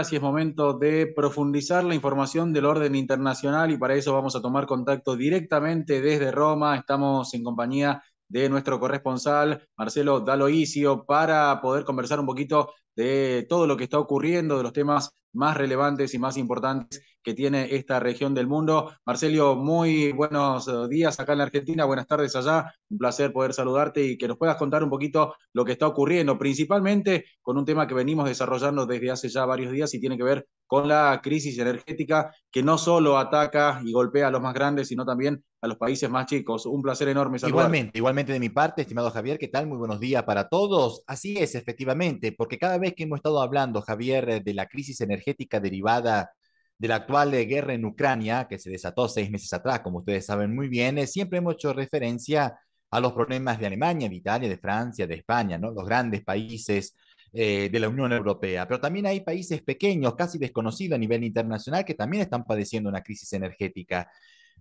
Así es momento de profundizar la información del orden internacional y para eso vamos a tomar contacto directamente desde Roma. Estamos en compañía de nuestro corresponsal Marcelo Daloisio para poder conversar un poquito de todo lo que está ocurriendo, de los temas más relevantes y más importantes que tiene esta región del mundo. Marcelio, muy buenos eh, días acá en la Argentina, buenas tardes allá, un placer poder saludarte y que nos puedas contar un poquito lo que está ocurriendo, principalmente con un tema que venimos desarrollando desde hace ya varios días y tiene que ver con la crisis energética que no solo ataca y golpea a los más grandes, sino también a los países más chicos. Un placer enorme saludarte. Igualmente, igualmente de mi parte, estimado Javier, ¿qué tal? Muy buenos días para todos. Así es, efectivamente, porque cada vez que hemos estado hablando, Javier, eh, de la crisis energética, energética derivada de la actual guerra en Ucrania, que se desató seis meses atrás, como ustedes saben muy bien, eh, siempre hemos hecho referencia a los problemas de Alemania, de Italia, de Francia, de España, ¿no? los grandes países eh, de la Unión Europea. Pero también hay países pequeños, casi desconocidos a nivel internacional, que también están padeciendo una crisis energética.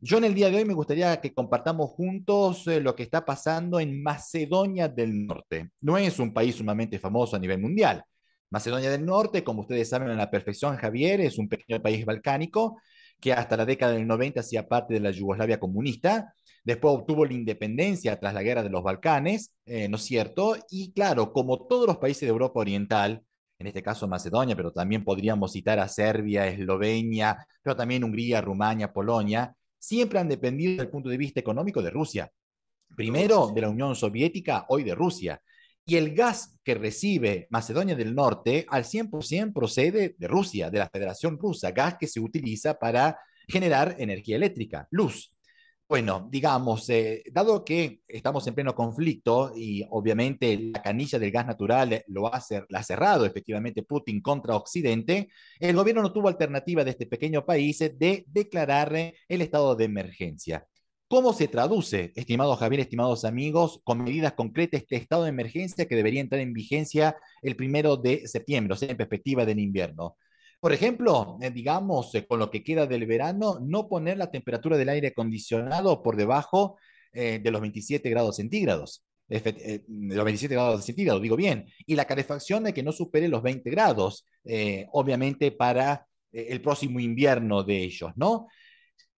Yo en el día de hoy me gustaría que compartamos juntos eh, lo que está pasando en Macedonia del Norte. No es un país sumamente famoso a nivel mundial, Macedonia del Norte, como ustedes saben a la perfección, Javier, es un pequeño país balcánico que hasta la década del 90 hacía parte de la Yugoslavia comunista, después obtuvo la independencia tras la guerra de los Balcanes, eh, ¿no es cierto? Y claro, como todos los países de Europa Oriental, en este caso Macedonia, pero también podríamos citar a Serbia, Eslovenia, pero también Hungría, Rumania, Polonia, siempre han dependido desde el punto de vista económico de Rusia. Primero de la Unión Soviética, hoy de Rusia y el gas que recibe Macedonia del Norte al 100% procede de Rusia, de la Federación Rusa, gas que se utiliza para generar energía eléctrica, luz. Bueno, digamos, eh, dado que estamos en pleno conflicto y obviamente la canilla del gas natural lo la ha cerrado efectivamente Putin contra Occidente, el gobierno no tuvo alternativa de este pequeño país de declarar el estado de emergencia. ¿Cómo se traduce, estimado Javier, estimados amigos, con medidas concretas este estado de emergencia que debería entrar en vigencia el primero de septiembre, o sea, en perspectiva del invierno? Por ejemplo, eh, digamos, eh, con lo que queda del verano, no poner la temperatura del aire acondicionado por debajo eh, de los 27 grados centígrados. De los 27 grados centígrados, digo bien. Y la calefacción de que no supere los 20 grados, obviamente para el próximo invierno de ellos, ¿no?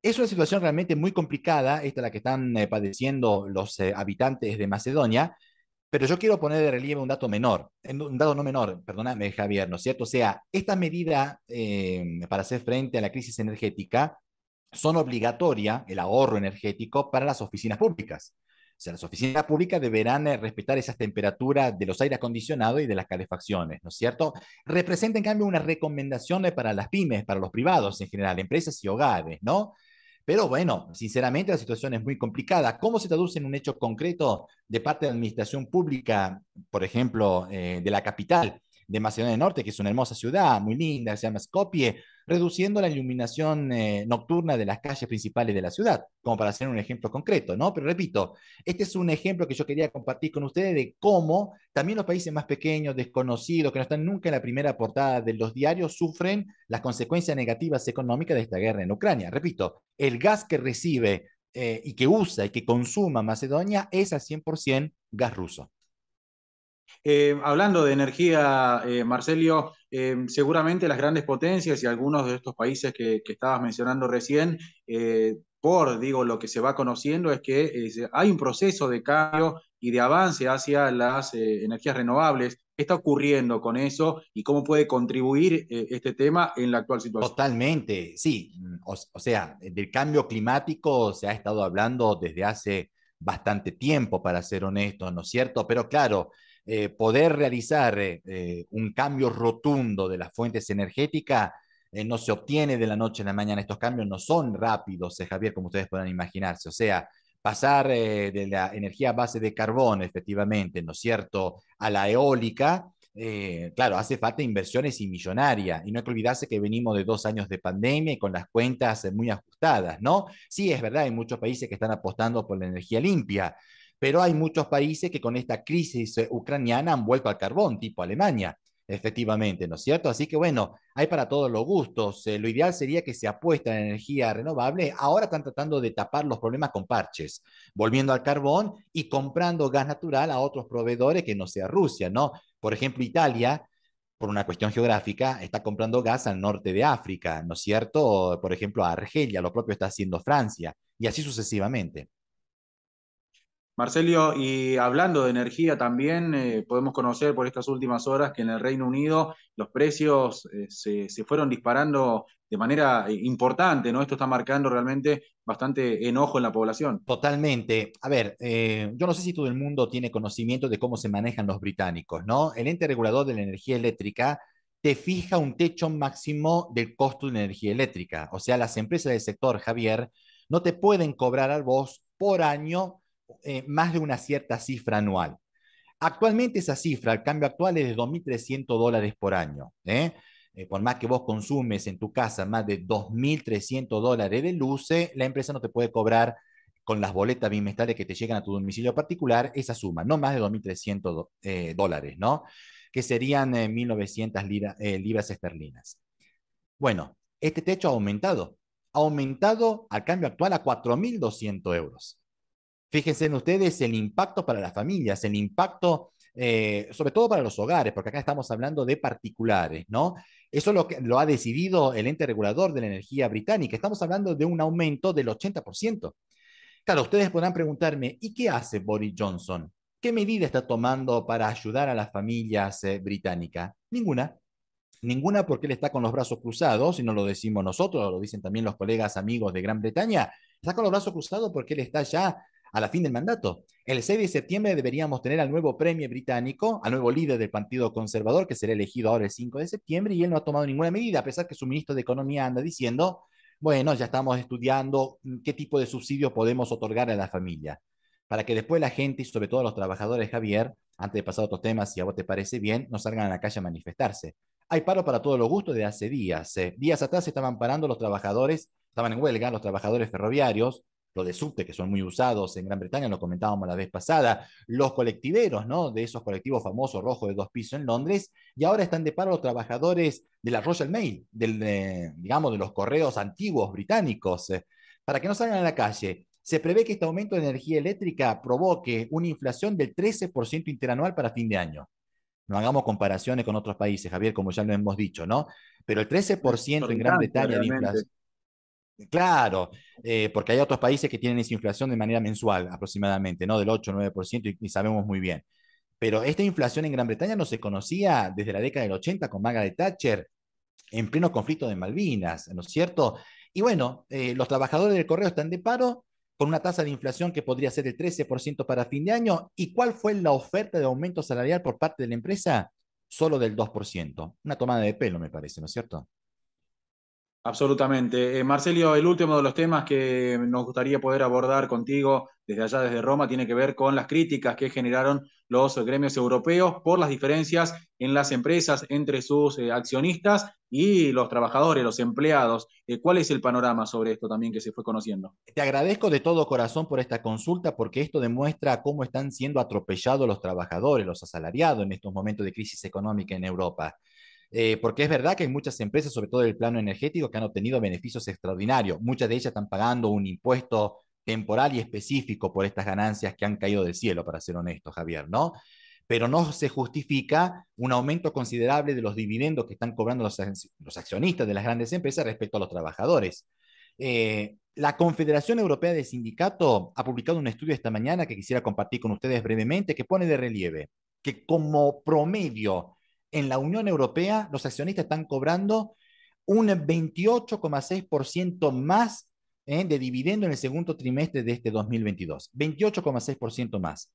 Es una situación realmente muy complicada, esta la que están eh, padeciendo los eh, habitantes de Macedonia, pero yo quiero poner de relieve un dato menor, un dato no menor, perdóname Javier, ¿no es cierto? O sea, esta medida eh, para hacer frente a la crisis energética son obligatoria, el ahorro energético, para las oficinas públicas. O sea, las oficinas públicas deberán respetar esas temperaturas de los aire acondicionados y de las calefacciones, ¿no es cierto? Representa, en cambio, unas recomendaciones para las pymes, para los privados en general, empresas y hogares, ¿no? Pero bueno, sinceramente la situación es muy complicada. ¿Cómo se traduce en un hecho concreto de parte de la administración pública, por ejemplo, eh, de la capital? de Macedonia del Norte, que es una hermosa ciudad, muy linda, se llama Skopje, reduciendo la iluminación eh, nocturna de las calles principales de la ciudad, como para hacer un ejemplo concreto, ¿no? Pero repito, este es un ejemplo que yo quería compartir con ustedes de cómo también los países más pequeños, desconocidos, que no están nunca en la primera portada de los diarios, sufren las consecuencias negativas económicas de esta guerra en Ucrania. Repito, el gas que recibe eh, y que usa y que consuma Macedonia es al 100% gas ruso. Eh, hablando de energía, eh, Marcelio, eh, seguramente las grandes potencias y algunos de estos países que, estabas mencionando recién, por, digo, lo que se va conociendo es que hay un proceso de cambio y de avance hacia las energías renovables. ¿Qué está ocurriendo con eso y cómo puede contribuir este tema en la actual situación? Totalmente, sí. O, sea, del cambio climático se ha estado hablando desde hace bastante tiempo, para ser honesto ¿no es cierto? Pero claro, eh, poder realizar eh, eh, un cambio rotundo de las fuentes energéticas no se obtiene de la noche a la mañana. Estos cambios no son rápidos, Javier, como ustedes puedan imaginarse. O sea, pasar de la energía a base de carbón, efectivamente, ¿no es cierto?, a la eólica. claro, hace falta inversiones y millonaria. Y no hay que olvidarse que venimos de dos años de pandemia y con las cuentas muy ajustadas, ¿no? Sí, es verdad, hay muchos países que están apostando por la energía limpia, pero hay muchos países que con esta crisis eh, ucraniana han vuelto al carbón, tipo Alemania, efectivamente, ¿no es cierto? Así que bueno, hay para todos los gustos. Eh, lo ideal sería que se apuesta en energía renovable. Ahora están tratando de tapar los problemas con parches, volviendo al carbón y comprando gas natural a otros proveedores que no sea Rusia, ¿no? Por ejemplo, Italia, por una cuestión geográfica, está comprando gas al norte de África, ¿no es cierto? Por ejemplo, a Argelia, lo propio está haciendo Francia, y así sucesivamente. Marcelio, y hablando de energía también, eh, podemos conocer por estas últimas horas que en el Reino Unido los precios eh, se, fueron disparando de manera eh, importante, ¿no? Esto está marcando realmente bastante enojo en la población. Totalmente. A ver, yo no sé si todo el mundo tiene conocimiento de cómo se manejan los británicos, ¿no? El ente regulador de la energía eléctrica te fija un techo máximo del costo de la energía eléctrica. O sea, las empresas del sector, Javier, no te pueden cobrar al vos por año eh, más de una cierta cifra anual. Actualmente esa cifra, al cambio actual es de 2.300 dólares por año. ¿eh? Eh, por más que vos consumes en tu casa más de 2.300 dólares de luce la empresa no te puede cobrar con las boletas bimestrales que te llegan a tu domicilio particular esa suma, no más de 2.300 dólares, ¿no? Que serían 1.900 libras esterlinas. Bueno, este techo ha aumentado, ha aumentado al cambio actual a 4.200 euros. Fíjense en ustedes el impacto para las familias, el impacto eh, sobre todo para los hogares, porque acá estamos hablando de particulares, ¿no? Eso lo, ha decidido el ente regulador de la energía británica. Estamos hablando de un aumento del 80%. Claro, ustedes podrán preguntarme, ¿y qué hace Boris Johnson? ¿Qué medida está tomando para ayudar a las familias eh, británicas? Ninguna. Ninguna porque él está con los brazos cruzados, Si no lo decimos nosotros, lo dicen también los colegas amigos de Gran Bretaña, está con los brazos cruzados porque él está ya a la fin del mandato. El 6 de septiembre deberíamos tener al nuevo premio británico, al nuevo líder del Partido Conservador, que será elegido ahora el 5 de septiembre, y él no ha tomado ninguna medida, a pesar que su ministro de Economía anda diciendo, bueno, ya estamos estudiando mm, qué tipo de subsidios podemos otorgar a la familia, para que después la gente, y sobre todo los trabajadores, Javier, antes de pasar a otros temas, si a vos te parece bien, no salgan a la calle a manifestarse. Hay paro para todos los gustos de hace días. Eh. Días atrás estaban parando los trabajadores, estaban en huelga los trabajadores ferroviarios, lo de subte, que son muy usados en Gran Bretaña, lo comentábamos la vez pasada, los colectiveros, ¿no? De esos colectivos famosos rojos de dos pisos en Londres, y ahora están de paro los trabajadores de la Royal Mail, del, digamos, de los correos antiguos británicos, eh, para que no salgan a la calle. Se prevé que este aumento de energía eléctrica provoque una inflación del 13% interanual para fin de año. No hagamos comparaciones con otros países, Javier, como ya lo hemos dicho, ¿no? Pero el 13% en Gran Bretaña de inflación. Claro, eh, porque hay otros países que tienen esa inflación de manera mensual aproximadamente, ¿no? Del 8 o 9% y, sabemos muy bien. Pero esta inflación en Gran Bretaña no se conocía desde la década del 80 con de Thatcher en pleno conflicto de Malvinas, ¿no es cierto? Y bueno, eh, los trabajadores del correo están de paro con una tasa de inflación que podría ser del 13% para fin de año. ¿Y cuál fue la oferta de aumento salarial por parte de la empresa? Solo del 2%. Una tomada de pelo, me parece, ¿no es cierto? Absolutamente. Eh, Marcelio, el último de los temas que nos gustaría poder abordar contigo desde allá, desde Roma, tiene que ver con las críticas que generaron los gremios europeos por las diferencias en las empresas entre sus eh, accionistas y los trabajadores, los empleados. Eh, ¿Cuál es el panorama sobre esto también que se fue conociendo? Te agradezco de todo corazón por esta consulta porque esto demuestra cómo están siendo atropellados los trabajadores, los asalariados en estos momentos de crisis económica en Europa. Eh, porque es verdad que hay muchas empresas, sobre todo el plano energético, que han obtenido beneficios extraordinarios. Muchas de ellas están pagando un impuesto temporal y específico por estas ganancias que han caído del cielo, para ser honesto, Javier, ¿no? Pero no se justifica un aumento considerable de los dividendos que están cobrando los, accionistas de las grandes empresas respecto a los trabajadores. Eh, la Confederación Europea de Sindicatos ha publicado un estudio esta mañana que quisiera compartir con ustedes brevemente, que pone de relieve que como promedio en la Unión Europea los accionistas están cobrando un 28,6% más ¿eh? de dividendo en el segundo trimestre de este 2022. 28,6% más.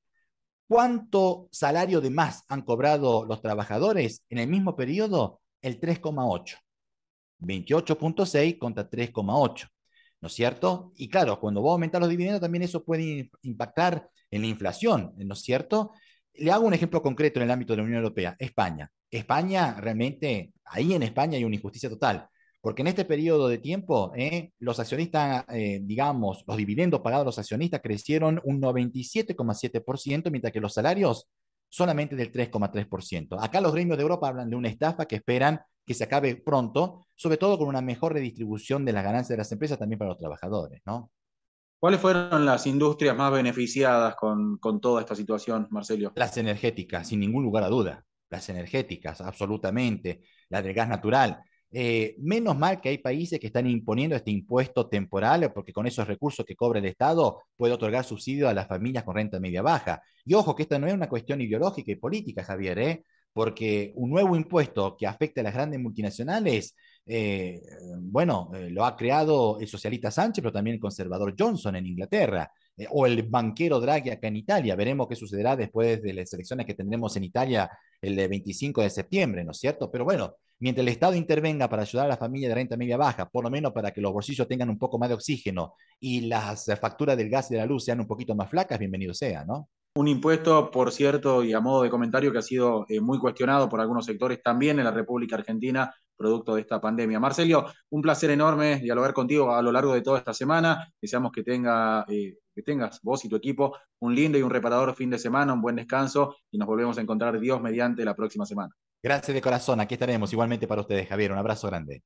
¿Cuánto salario de más han cobrado los trabajadores en el mismo periodo? El 3,8. 28,6 contra 3,8. ¿No es cierto? Y claro, cuando a aumentar los dividendos, también eso puede impactar en la inflación, ¿no es cierto? le hago un ejemplo concreto en el ámbito de la Unión Europea, España. España, realmente, ahí en España hay una injusticia total, porque en este periodo de tiempo, eh, los accionistas, eh, digamos, los dividendos pagados a los accionistas crecieron un 97,7%, mientras que los salarios solamente del 3,3%. Acá los gremios de Europa hablan de una estafa que esperan que se acabe pronto, sobre todo con una mejor redistribución de las ganancias de las empresas también para los trabajadores, ¿no? ¿Cuáles fueron las industrias más beneficiadas con, toda esta situación, Marcelo? Las energéticas, sin ningún lugar a duda. Las energéticas, absolutamente. La del gas natural. Eh, menos mal que hay países que están imponiendo este impuesto temporal, porque con esos recursos que cobra el Estado puede otorgar subsidio a las familias con renta media baja. Y ojo que esta no es una cuestión ideológica y política, Javier, ¿eh? porque un nuevo impuesto que afecta a las grandes multinacionales eh, bueno, eh, lo ha creado el socialista Sánchez, pero también el conservador Johnson en Inglaterra, eh, o el banquero Draghi acá en Italia. Veremos qué sucederá después de las elecciones que tendremos en Italia el 25 de septiembre, ¿no es cierto? Pero bueno, mientras el Estado intervenga para ayudar a la familia de renta media baja, por lo menos para que los bolsillos tengan un poco más de oxígeno y las facturas del gas y de la luz sean un poquito más flacas, bienvenido sea, ¿no? Un impuesto, por cierto, y a modo de comentario, que ha sido eh, muy cuestionado por algunos sectores también en la República Argentina, producto de esta pandemia. Marcelio, un placer enorme dialogar contigo a lo largo de toda esta semana. Deseamos que, tenga, eh, que tengas vos y tu equipo un lindo y un reparador fin de semana, un buen descanso y nos volvemos a encontrar Dios mediante la próxima semana. Gracias de corazón, aquí estaremos igualmente para ustedes, Javier. Un abrazo grande.